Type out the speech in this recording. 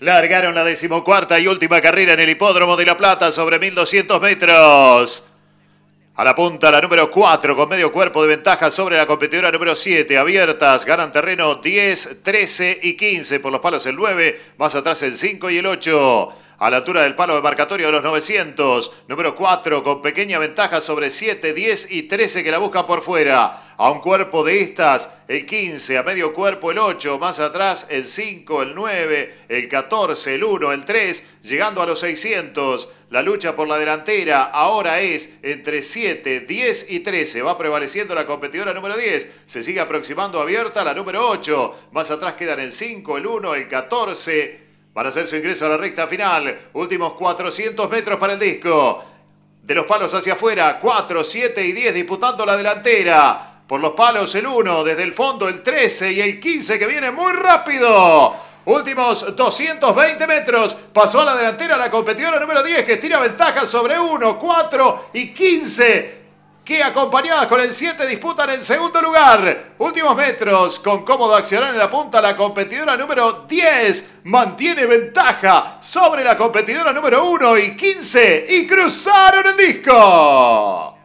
Largaron la decimocuarta y última carrera en el Hipódromo de La Plata sobre 1200 metros. A la punta la número 4 con medio cuerpo de ventaja sobre la competidora número 7. Abiertas, ganan terreno 10, 13 y 15. Por los palos el 9, más atrás el 5 y el 8 a la altura del palo de marcatorio de los 900. Número 4 con pequeña ventaja sobre 7, 10 y 13 que la busca por fuera. A un cuerpo de estas, el 15, a medio cuerpo el 8, más atrás el 5, el 9, el 14, el 1, el 3, llegando a los 600. La lucha por la delantera ahora es entre 7, 10 y 13. Va prevaleciendo la competidora número 10. Se sigue aproximando abierta la número 8. Más atrás quedan el 5, el 1, el 14 para hacer su ingreso a la recta final. Últimos 400 metros para el disco. De los palos hacia afuera, 4, 7 y 10 disputando la delantera. Por los palos el 1, desde el fondo el 13 y el 15 que viene muy rápido. Últimos 220 metros. Pasó a la delantera la competidora número 10 que estira ventaja sobre 1, 4 y 15 que acompañadas con el 7 disputan el segundo lugar. Últimos metros, con cómodo accionar en la punta, la competidora número 10 mantiene ventaja sobre la competidora número 1 y 15 y cruzaron el disco.